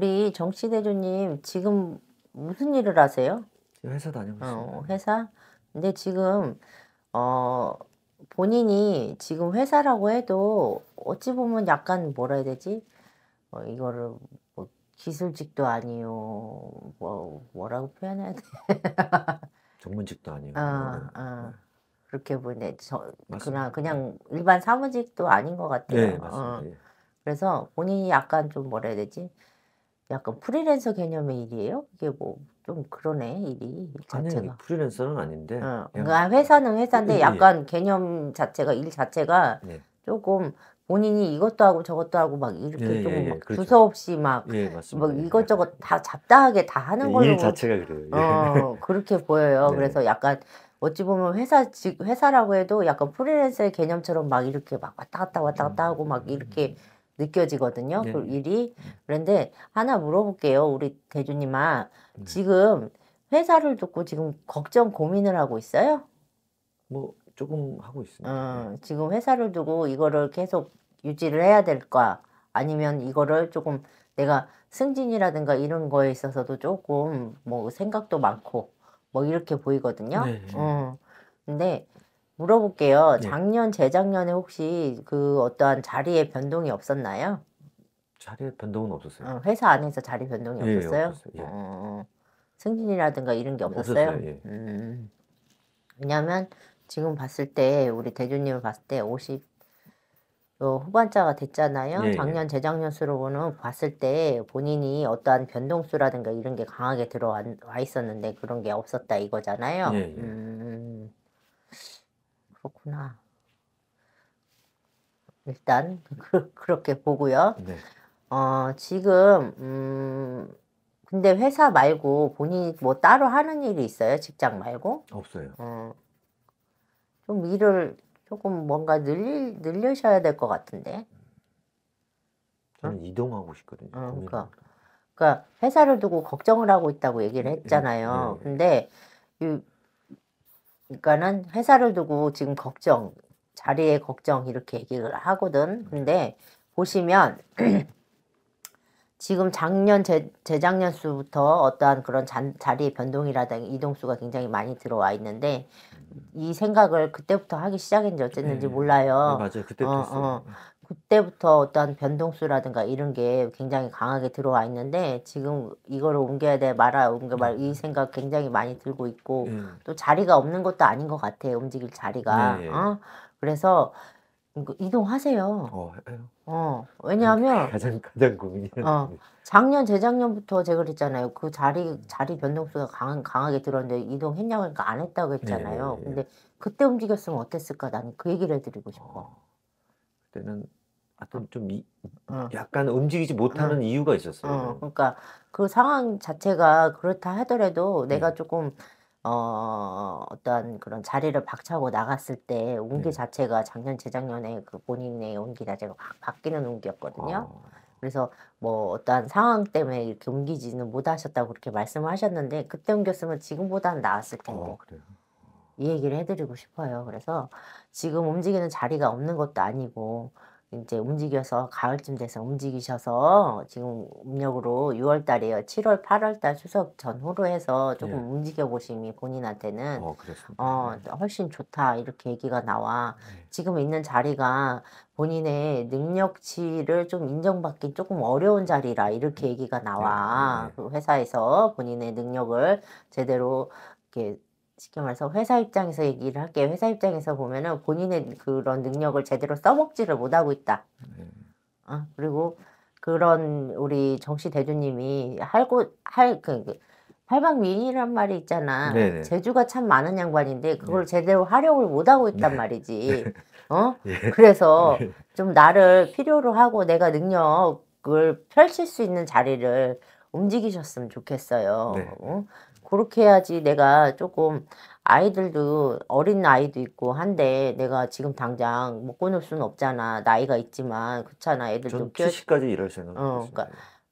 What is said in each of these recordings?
우리 정치 대조님 지금 무슨 일을 하세요? 회사 다니고 있어요. 어, 회사? 근데 지금 어 본인이 지금 회사라고 해도 어찌 보면 약간 뭐라 해야 되지? 어, 이거를 뭐 기술직도 아니요. 뭐 뭐라고 표현해야 돼? 전문직도 아니고. 아, 네. 아. 그렇게 보네. 뭐 저 그냥 그냥 일반 사무직도 아닌 것 같아요. 네, 맞습니다. 어. 예. 그래서 본인이 약간 좀 뭐라 해야 되지? 약간 프리랜서 개념의 일이에요? 이게 뭐 좀 그러네 일이 자체가. 아니 프리랜서는 아닌데. 어. 그러니까 회사는 회사인데 예, 예. 약간 개념 자체가 일 자체가 예. 조금 본인이 이것도 하고 저것도 하고 막 이렇게 예, 예 조금 예, 막 그렇죠. 두서 없이 막, 막 이것저것 다 잡다하게 다 하는 걸로 일 자체가 그래요. 어, 그렇게 보여요. 네. 그래서 약간 어찌 보면 회사 회사라고 해도 약간 프리랜서의 개념처럼 막 이렇게 막 왔다 갔다 왔다 갔다 음. 하고 막 이렇게 음. 느껴지거든요. 네. 그 일이. 그런데 하나 물어볼게요. 우리 대주님아. 네. 지금 회사를 듣고 지금 걱정 고민을 하고 있어요? 뭐 조금 하고 있습니다. 어, 네. 지금 회사를 두고 이거를 계속 유지를 해야 될까? 아니면 이거를 조금 내가 승진이라든가 이런 거에 있어서도 조금 뭐 생각도 많고 뭐 이렇게 보이거든요. 네. 어. 근데 물어볼게요. 네. 작년, 재작년에 혹시 그 어떠한 자리에 변동이 없었나요? 자리에 변동은 없었어요. 어, 회사 안에서 자리 변동이 예, 예, 없었어요? 없었어요. 예. 어, 승진이라든가 이런 게 없었어요? 없었어요 예. 음. 왜냐하면 지금 봤을 때 우리 대주님을 봤을 때 50, 어, 후반자가 됐잖아요. 예, 예, 작년, 재작년 수로는 봤을 때 본인이 어떠한 변동수라든가 이런 게 강하게 들어와 있었는데 그런 게 없었다 이거잖아요. 음. 그렇구나. 일단 그, 렇게 보고요. 네. 어, 지금 음, 근데 회사 말고 본인뭐 따로 하는 일이 있어요? 직장 말고? 없어요. 어, 좀 일을 조금 뭔가 늘리, 늘리셔야 될 것 같은데. 저는 어? 이동하고 싶거든요. 어, 그러니까, 그러니까 회사를 두고 걱정을 하고 있다고 얘기를 네. 했잖아요. 네, 네. 근데 그러니까는 회사를 두고 지금 걱정, 자리에 걱정 이렇게 얘기를 하거든. 음. 근데 보시면 지금 작년 재, 작년 수부터 어떠한 그런 잔, 자리의 변동이라든가 이동수가 굉장히 많이 들어와 있는데 음. 이 생각을 그때부터 하기 시작했는지 네. 어쨌는지 네. 몰라요. 네, 맞아요. 그때부터 어, 어. 음. 그때부터 어떤 변동수라든가 이런 게 굉장히 강하게 들어와 있는데 지금 이걸 옮겨야 돼 말아 옮겨 말이 음. 생각 굉장히 많이 들고 있고 음. 또 자리가 없는 것도 아닌 것 같아 움직일 자리가 네. 예. 어? 그래서 이동하세요. 어, 어 왜냐하면 음, 가장 가장 고민이 어, 작년 재작년부터 제가 그랬잖아요. 그 자리 자리 변동수가 강, 강하게 들었는데 이동했냐고 하니까 그러니까 안 했다고 했잖아요. 네. 근데 그때 움직였으면 어땠을까? 나는 그 얘기를 해드리고 싶어. 어, 그때는 하좀 아, 이, 어. 약간 움직이지 못하는 어. 이유가 있었어요. 어, 그러니까 그 상황 자체가 그렇다 하더라도 내가 네. 조금 어, 어떤 그런 자리를 박차고 나갔을 때 온기 네. 자체가 작년 재작년에 그 본인의 온기 자체가 확 바뀌는 온기였거든요. 어. 그래서 뭐 어떠한 상황 때문에 이렇게 옮기지는 못하셨다고 그렇게 말씀을 하셨는데 그때 옮겼으면 지금보다는 나았을 어, 텐데 이 얘기를 해드리고 싶어요. 그래서 지금 움직이는 자리가 없는 것도 아니고 이제 움직여서 가을쯤 돼서 움직이셔서 지금 음력으로 6월 달이에요. 7월, 8월 달 추석 전후로 해서 조금 예. 움직여 보시면 본인한테는 어, 어, 예. 훨씬 좋다 이렇게 얘기가 나와. 예. 지금 있는 자리가 본인의 능력치를 좀 인정받기 조금 어려운 자리라 이렇게 음. 얘기가 나와. 네. 예. 예. 그 회사에서 본인의 능력을 제대로 이렇게 쉽게 말해서 회사 입장에서 얘기를 할게 회사 입장에서 보면은 본인의 그런 능력을 제대로 써먹지를 못하고 있다. 네. 아 그리고 그런 우리 정씨 대주님이 할고 할그 그, 팔방미인이란 말이 있잖아. 네네. 네. 재주가 참 많은 양반인데 그걸 네. 제대로 활용을 못 하고 있단 네. 말이지. 네. 어? 예. 그래서 예. 좀 나를 필요로 하고 내가 능력을 펼칠 수 있는 자리를 움직이셨으면 좋겠어요. 네. 어? 그렇게 해야지 내가 조금 아이들도 어린 아이도 있고 한데 내가 지금 당장 못 꺼낼 수는 없잖아. 나이가 있지만 그렇잖아. 애들도 70까지 일할 생각이 어, 그러니까 네.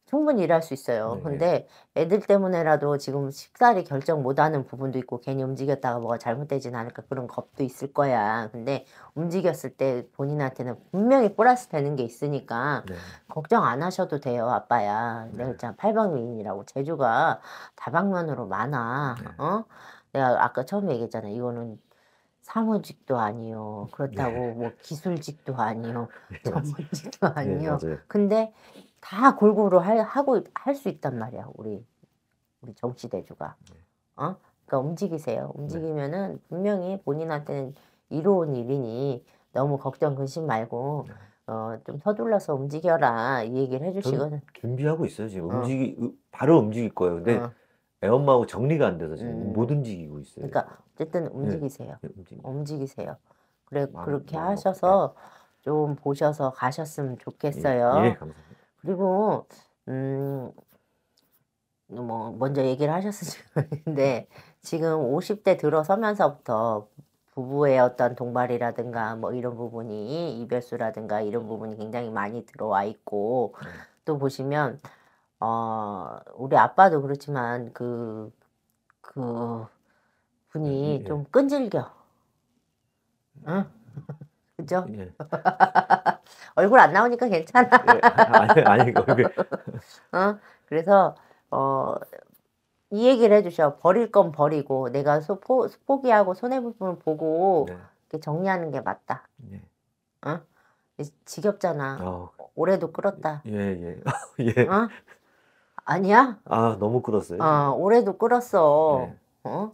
충분히 일할 수 있어요. 네. 근데 애들 때문에라도 지금 식사를 결정 못하는 부분도 있고 괜히 움직였다가 뭐가 잘못되진 않을까 그런 겁도 있을 거야. 근데 움직였을 때 본인한테는 분명히 플러스 되는 게 있으니까 네. 걱정 안 하셔도 돼요, 아빠야. 네. 내가 팔방미인이라고 재주가 다방면으로 많아. 네. 어? 내가 아까 처음에 얘기했잖아. 이거는 사무직도 아니요. 네. 그렇다고 네. 뭐 기술직도 아니요. 예. 전문직도 네, 아니요. 네, 근데 다 골고루 할, 하고 할 수 있단 말이야 우리 우리 정치대주가 네. 어 그러니까 움직이세요 네. 움직이면은 분명히 본인한테는 이로운 일이니 너무 걱정 근심 말고 네. 어, 좀 서둘러서 움직여라 이 얘기를 해주시거든. 준비하고 있어요 지금 어. 움직이 바로 움직일 거예요. 근데 어. 애 엄마하고 정리가 안 돼서 지금 음. 못 움직이고 있어요. 그러니까 어쨌든 움직이세요. 네. 네, 움직이. 세요 그래 마음, 그렇게 마음 하셔서 먹좀 보셔서 가셨으면 좋겠어요. 예, 예 감사합니다. 그리고 음, 뭐 먼저 얘기를 하셨으는데 지금 50대 들어서면서부터 부부의 어떤 동발이라든가뭐 이런 부분이 이별수라든가 이런 부분이 굉장히 많이 들어와 있고 네. 또 보시면 어 우리 아빠도 그렇지만 그그 그, 그 네, 분이 예. 좀 끈질겨 응? 그죠? 예. 얼굴 안 나오니까 괜찮아. 예, 아니, 아니, 얼굴. 어? 그래서, 어, 이 얘기를 해주셔. 버릴 건 버리고, 내가 소포, 포기하고 손해부분을 보고, 네. 이렇게 정리하는 게 맞다. 예. 어? 지겹잖아. 아, 어. 올해도 끌었다. 예, 예. 예. 어? 아니야? 아, 너무 끌었어요. 어, 올해도 끌었어. 예. 어?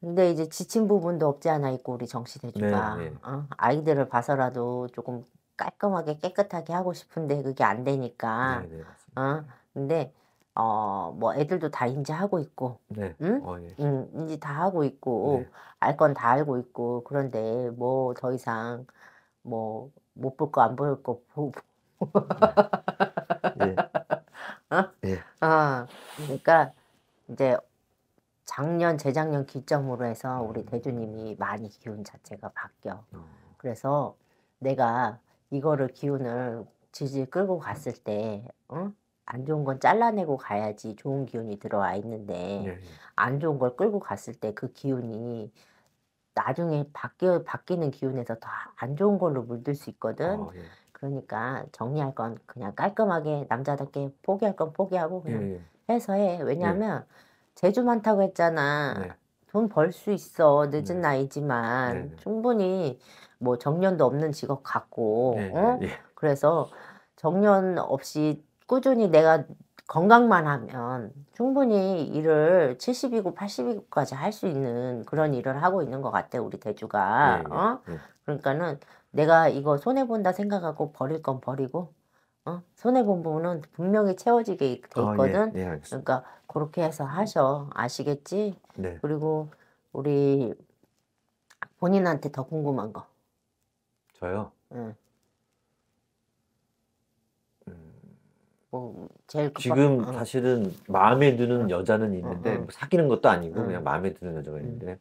근데 이제 지친 부분도 없지 않아 있고 우리 정시대주가 네, 네. 어? 아이들을 봐서라도 조금 깔끔하게 깨끗하게 하고 싶은데 그게 안 되니까 네, 네, 어? 근데 어 뭐 애들도 다인제하고 있고 네. 응? 어, 예. 응, 인지 다 하고 있고 네. 알건 다 알고 있고 그런데 뭐 더 이상 뭐 못 볼 거 안 볼 거 보고 네. 네. 어? 네. 어, 그러니까 이제 작년 재작년 기점으로 해서 우리 음. 대주님이 많이 기운 자체가 바뀌어. 어. 그래서 내가 이거를 기운을 지지 끌고 갔을 때, 어? 안 좋은 건 잘라내고 가야지 좋은 기운이 들어와 있는데 예, 예. 안 좋은 걸 끌고 갔을 때 그 기운이 나중에 바뀌어 바뀌는 기운에서 더 안 좋은 걸로 물들 수 있거든. 어, 예. 그러니까 정리할 건 그냥 깔끔하게 남자답게 포기할 건 포기하고 그냥 예, 예. 해서 해. 왜냐하면 예. 재주 많다고 했잖아. 네. 돈벌 수 있어. 늦은 네. 나이지만 네, 충분히 뭐 정년도 없는 직업 갖고. 어? 예. 그래서 정년 없이 꾸준히 내가 건강만 하면 충분히 일을 70이고 80이고까지 할 수 있는 그런 일을 하고 있는 것 같아 우리 대주가. 예, 예. 어? 그러니까는 내가 이거 손해 본다 생각하고 버릴 건 버리고 어? 손해본 부분은 분명히 채워지게 돼 아, 예. 있거든. 예, 네, 그러니까 그렇게 해서 하셔. 아시겠지? 네. 그리고 우리 본인한테 더 궁금한 거. 저요? 응. 음. 뭐 제일 지금 어. 사실은 마음에 드는 여자는 있는데 뭐 사귀는 것도 아니고 응. 그냥 마음에 드는 여자가 있는데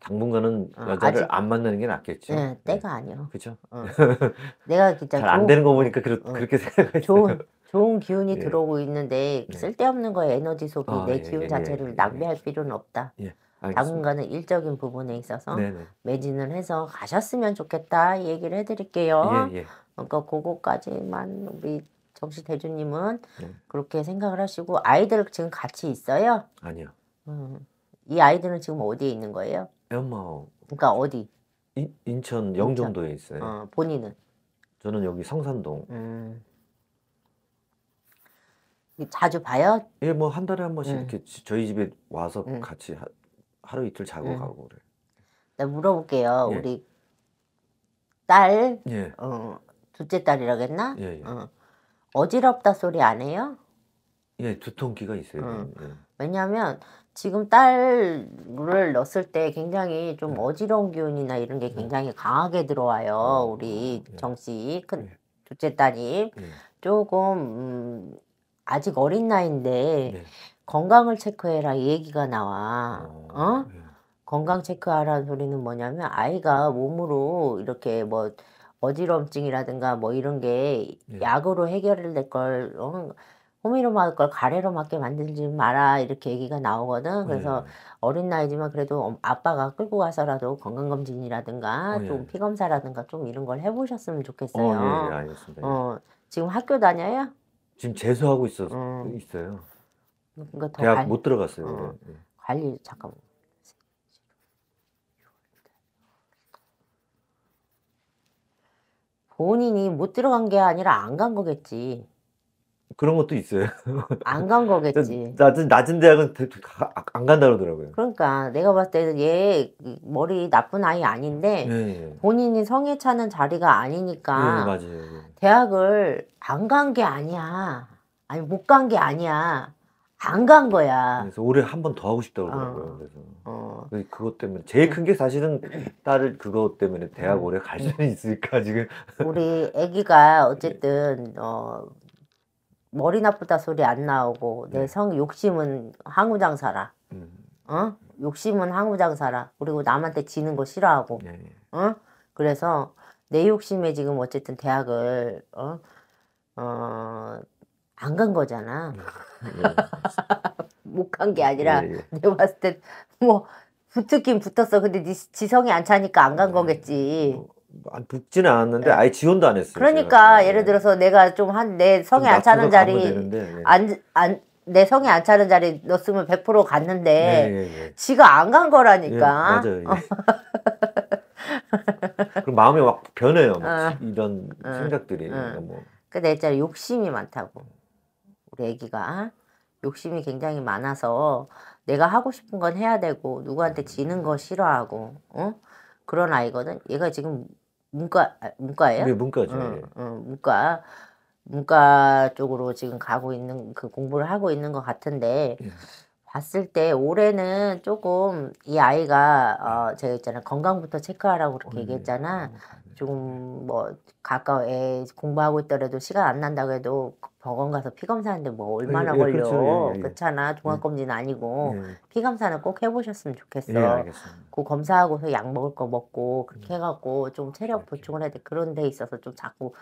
당분간은 아, 여자를 아직... 안 만나는 게 낫겠죠. 네, 네. 때가 네. 아니요. 그렇죠. 어. 내가 진짜 잘안 되는 거 어, 보니까 그렇, 어. 그렇게 생각했 좋은 좋은 기운이 예. 들어오고 있는데 네. 쓸데없는 거에 너지 속이 아, 내 예, 기운 예, 예 자체를 예, 예. 낭비할 필요는 없다. 당분간은 일적인 부분에 있어서 네네. 네. 매진을 해서 가셨으면 좋겠다 얘기를 해드릴게요. 그러니까 그거까지만 우리 정식 대주님은 그렇게 생각을 하시고 아이들 지금 같이 있어요? 아니요. 음. 이 아이들은 지금 어디에 있는 거예요? 연마호. 그러니까 어디? 인, 인천 영종도에 있어요. 어, 본인은? 저는 여기 성산동. 음. 자주 봐요? 예, 뭐 한 달에 한 번씩 음. 이렇게 저희 집에 와서 음. 같이 하, 루 이틀 자고 음. 가고 그래. 나 물어볼게요. 예. 우리 딸, 예. 어, 둘째 딸이라고 했나? 예, 예. 어. 어지럽다 소리 안 해요? 예, 두통기가 있어요. 음. 예. 왜냐하면 지금 딸을 넣었을 때 굉장히 좀 예. 어지러운 기운이나 이런 게 예. 굉장히 강하게 들어와요. 아, 우리 정씨 큰 둘째 딸이 조금 음, 아직 어린 나이인데 네. 건강을 체크해라 얘기가 나와. 어? 어? 건강 체크하라는 소리는 뭐냐면 아이가 몸으로 이렇게 뭐 어지럼증이라든가 뭐 이런 게 약으로 해결될 걸 어? 호미로 막을 걸 가래로 맞게 만들지 마라 이렇게 얘기가 나오거든. 그래서 예. 어린 나이지만 그래도 아빠가 끌고 가서라도 건강검진이라든가 어, 예. 피검사라든가 좀 이런 걸 해보셨으면 좋겠어요. 어, 예, 예 알겠습니다. 어, 지금 학교 다녀요? 지금 재수하고 있어, 음. 있어요. 그러니까 더 대학 관리, 못 들어갔어요. 어, 예, 예. 관리 잠깐. 본인이 못 들어간 게 아니라 안 간 거겠지. 그런 것도 있어요. 안 간 거겠지. 낮은, 낮은 대학은 안 간다 그러더라고요. 그러니까 내가 봤을 때는 얘 머리 나쁜 아이 아닌데 네. 본인이 성에 차는 자리가 아니니까 네, 대학을 안 간 게 아니야. 아니 못 간 게 아니야. 안 간 거야. 그래서 올해 한 번 더 하고 싶다고 그러더라고요. 어. 그래서 어. 그것 때문에 제일 큰 게 사실은 딸을 그것 때문에 대학 오래 음. 갈 수는 있을까 지금. 우리 아기가 어쨌든 어 머리 나쁘다 소리 안 나오고 내성 네. 욕심은 항우장 사라. 음. 어? 욕심은 항우장 사라. 그리고 남한테 지는 거 싫어하고. 네. 어? 그래서 내 욕심에 지금 어쨌든 대학을 어? 어, 안 간 거잖아. 음. 네. 못간 게 아니라 내가 봤을 때 뭐 붙긴 붙었어. 근데 네 지성이 안 차니까 안 간 거겠지. 뭐 안붙진 않았는데 네. 아예 지원도 안 했어요. 그러니까 제가. 네. 예를 들어서 내가 좀 한 내 성에 안 차는 자리 안안 네. 내 성에 안 차는 자리 넣었으면 100% 갔는데 네, 예, 예. 지가 안 간 거라니까. 예, 맞아요. 예. 그럼 마음이 막 변해요. 막 어, 이런 어, 생각들이. 어. 그러니까 뭐. 그내 있잖아 욕심이 많다고 우리 애기가 욕심이 굉장히 많아서 내가 하고 싶은 건 해야 되고 누구한테 지는 거 싫어하고 어? 그런 아이거든. 얘가 지금 문과 아, 문과예요? 우 네, 문과죠. 응, 예. 응, 문과 문과 쪽으로 지금 가고 있는 그 공부를 하고 있는 것 같은데 예. 봤을 때 올해는 조금 이 아이가 어 제가 네. 있잖아 건강부터 체크하라고 그렇게 어, 네. 얘기했잖아. 네. 조금 뭐 가까워 에 공부하고 있더라도 시간 안 난다고 해도 병원 가서 피검사하는데 뭐 얼마나 예, 예, 걸려 그렇죠. 예, 예, 예. 그렇잖아 종합검진 아니고 예. 피검사는 꼭 해보셨으면 좋겠어 그 검사하고서 약 먹을 거 먹고 그렇게 음. 해갖고 좀 체력 보충을 해야 돼 그런 데 있어서 좀 자꾸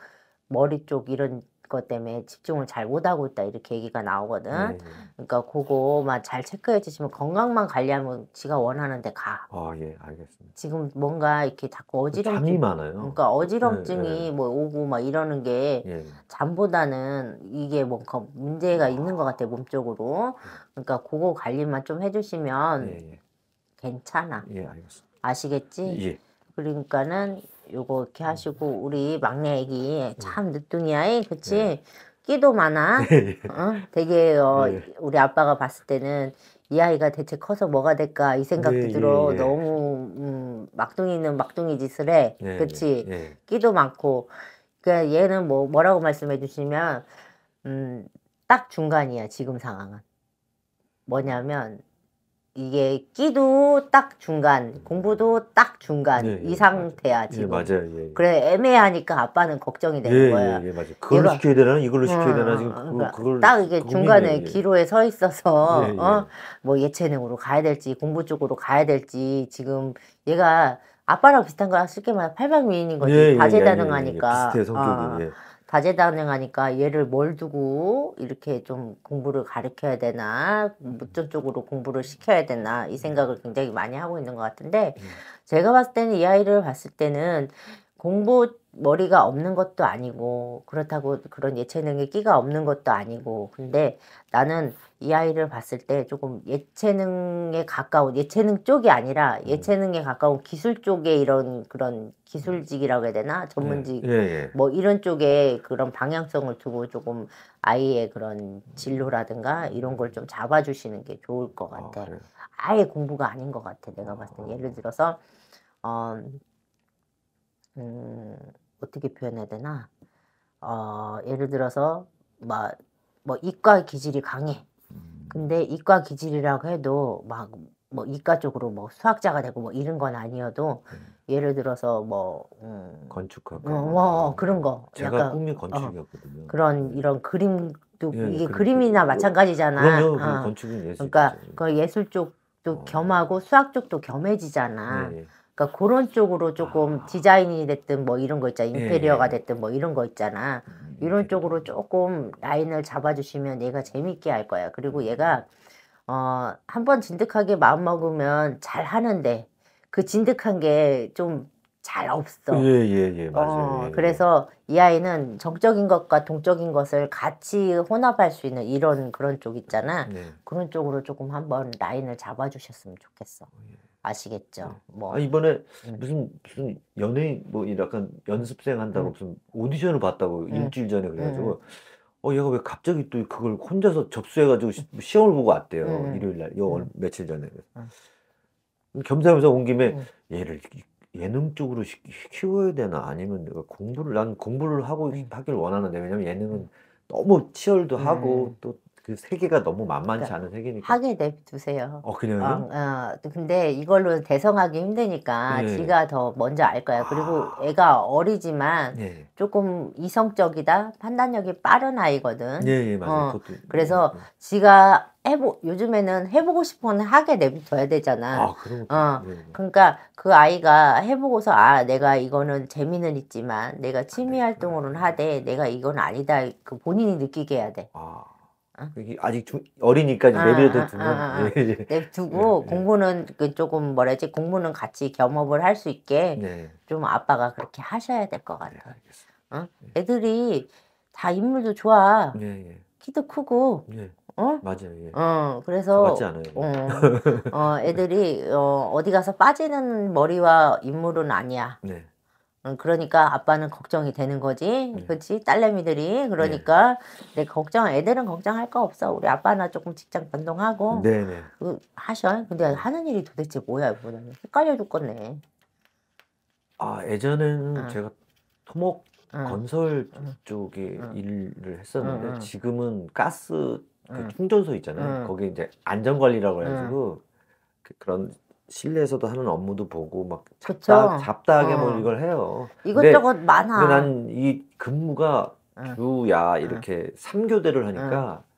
머리 쪽 이런 그것 때문에 집중을 잘 못하고 있다 이렇게 얘기가 나오거든. 음. 그러니까 그거만 잘 체크해 주시면 건강만 관리하면 지가 원하는 데 가. 아, 예, 알겠습니다. 지금 뭔가 이렇게 자꾸 그 어지럼증. 잠이 많아요. 그러니까 어지럼증이 예, 예. 뭐 오고 막 이러는 게 예. 잠보다는 이게 뭔가 문제가 아. 있는 것 같아, 몸쪽으로. 그러니까 그거 관리만 좀 해주시면 예, 예. 괜찮아. 예, 알겠습니다. 아시겠지? 예. 그러니까는 요거 이렇게 음. 하시고 우리 막내 애기 음. 참 늦둥이야, 그치? 네. 끼도 많아. 네, 예. 어? 되게 어, 네. 우리 아빠가 봤을 때는 이 아이가 대체 커서 뭐가 될까 이 생각도 네, 예, 들어. 예. 너무 음, 막둥이는 막둥이 짓을 해, 네, 그치? 끼도 많고. 그니까 얘는 뭐 뭐라고 말씀해 주시면 음, 딱 중간이야 지금 상황은. 뭐냐면 이게 끼도 딱 중간, 공부도 딱 중간 네, 예, 이 상태야 예, 지금. 맞아요. 예, 예, 그래 애매하니까 아빠는 걱정이 되는 예, 거야. 예, 맞아 그걸 얘가, 시켜야 되나 이걸로 어, 시켜야 되나 지금 그러니까 그, 걸딱 이게 중간에 기로에 서 있어서 어? 뭐 예체능으로 가야 될지 공부 쪽으로 가야 될지 지금 얘가 아빠랑 비슷한 거랑 쉽게 말해 팔방미인인 거지 다재다능하니까. 비슷해 성격이. 어. 다재다능하니까 얘를 뭘 두고 이렇게 좀 공부를 가르켜야 되나 어떤 음. 쪽으로 공부를 시켜야 되나 이 생각을 굉장히 많이 하고 있는 것 같은데 음. 제가 봤을 때는 이 아이를 봤을 때는 공부 머리가 없는 것도 아니고 그렇다고 그런 예체능에 끼가 없는 것도 아니고 근데 나는 이 아이를 봤을 때 조금 예체능에 가까운 예체능 쪽이 아니라 음. 예체능에 가까운 기술 쪽에 이런 그런 기술직이라고 해야 되나 전문직 예, 예, 예. 뭐 이런 쪽에 그런 방향성을 두고 조금 아이의 그런 진로라든가 이런 걸 좀 잡아주시는 게 좋을 것 아, 같아 아, 그래. 아예 공부가 아닌 것 같아 내가 봤을 때 아. 예를 들어서 어, 음, 어떻게 표현해야 되나? 어, 예를 들어서 막 뭐 이과 기질이 강해. 근데 음. 이과 기질이라고 해도 막 뭐 이과 쪽으로 뭐 수학자가 되고 뭐 이런 건 아니어도 네. 예를 들어서 뭐 음, 건축학 어, 뭐, 뭐 그런 거 제가 약간, 꿈이 어, 건축이었거든요. 어, 그런 네. 이런 그림 도 예, 이게 그림, 이나 마찬가지잖아. 그럼요, 어. 건축은 예술. 그러니까 그 예술 쪽도 어. 겸하고 수학 쪽도 겸해지잖아. 예, 그러니까 그런 쪽으로 조금 아. 디자인이 됐든 뭐 이런 거 있잖아. 예, 인테리어가 예. 됐든 뭐 이런 거 있잖아. 음. 이런 쪽으로 조금 라인을 잡아주시면 얘가 재밌게 할 거야. 그리고 얘가 음. 어, 한 번 진득하게 마음 먹으면 잘 하는데 그 진득한 게 좀 잘 없어. 예, 예, 예, 맞아요. 어, 예, 예, 그래서 이 아이는 정적인 것과 동적인 것을 같이 혼합할 수 있는 이런 그런 쪽 있잖아. 네. 그런 쪽으로 조금 한번 라인을 잡아주셨으면 좋겠어. 어, 예. 아시겠죠. 네. 뭐 아, 이번에 음. 무슨 무슨 연예인 뭐 약간 연습생 한다고 음. 무슨 오디션을 봤다고 음. 일주일 전에 네. 그래가지고 어 얘가 왜 갑자기 또 그걸 혼자서 접수해가지고 시, 음. 험을 보고 왔대요 일요일 날요 음. 며칠 전에 겸사겸사 온 김에 얘를 예능 쪽으로 시, 키워야 되나 아니면 내가 공부를 난 공부를 하고 하길 원하는데 왜냐면 예능은 너무 치열도 하고 또그 세계가 너무 만만치 그러니까 않은 세계니까. 하게 내두세요. 어, 그냥요? 어, 어, 근데 이걸로 대성하기 힘드니까 네. 지가 더 먼저 알 거야. 그리고 아... 애가 어리지만 네. 조금 이성적이다, 판단력이 빠른 아이거든. 예, 네, 맞아요. 어, 그래서 음, 음. 지가 해보 요즘에는 해보고 싶으면 하게 내버려야 되잖아. 아, 그런 어, 네, 네. 그러니까 그 아이가 해보고서 아 내가 이거는 재미는 있지만 내가 취미 아, 활동으로는 하되 내가 이건 아니다 그 본인이 느끼게 해야 돼. 아. 아. 그 아직 주, 어리니까 아, 내버려 아, 두면 아, 아, 네. 냅두고 네, 네. 공부는 그 조금 뭐라지 공부는 같이 겸업을 할 수 있게 네. 좀 아빠가 그렇게 하셔야 될 것 같아요. 네, 어? 네. 애들이 다 인물도 좋아. 예. 키도 크고. 어? 맞아요. 예. 어, 그래서 맞지 않아요. 어, 어 애들이 어, 어디 가서 빠지는 머리와 인물은 아니야. 네. 어, 그러니까 아빠는 걱정이 되는 거지. 네. 그렇지? 딸내미들이 그러니까 네. 내 걱정 애들은 걱정할 거 없어. 우리 아빠나 조금 직장 변동하고 네, 네. 그, 하셔. 근데 하는 일이 도대체 뭐야 이거는 헷갈려 죽겠네. 아 예전에는 제가 토목 응. 건설 응. 쪽에 일을 했었는데 지금은 가스 그 충전소 있잖아요. 거기 이제 안전관리라고 해가지고 그 그런 실내에서도 하는 업무도 보고 막 잡다, 잡다하게 뭐 어. 뭐 이걸 해요. 이것저것 많아. 난이 근무가 응. 주야 이렇게 삼교대를 하니까 응.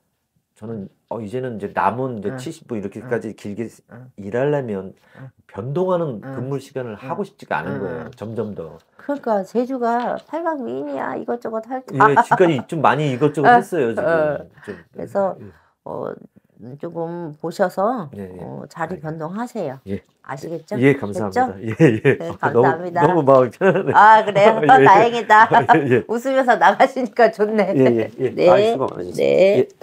저는 어 이제는 이제 남은 이제 응. 70분 이렇게까지 길게 일하려면 변동하는 근무 시간을 하고 싶지가 않은 거예요. 점점 더. 그러니까 제주가 팔각 미인이야 이것저것 할 예, 지금까지 좀 많이 이것저것 했어요 지금. 좀. 네. 그래서 예. 어 조금 보셔서 예, 예. 어, 자리 변동하세요. 예. 아시겠죠? 예, 감사합니다. 예, 예. 네, 아, 감사합니다. 너무, 너무, 마음편하네 아, 그래요? 예, 예. 다행이다. 아, 예, 웃으면서 나가시니까 좋네. 예, 예, 네. 아, 수고 많으셨습니다. 네.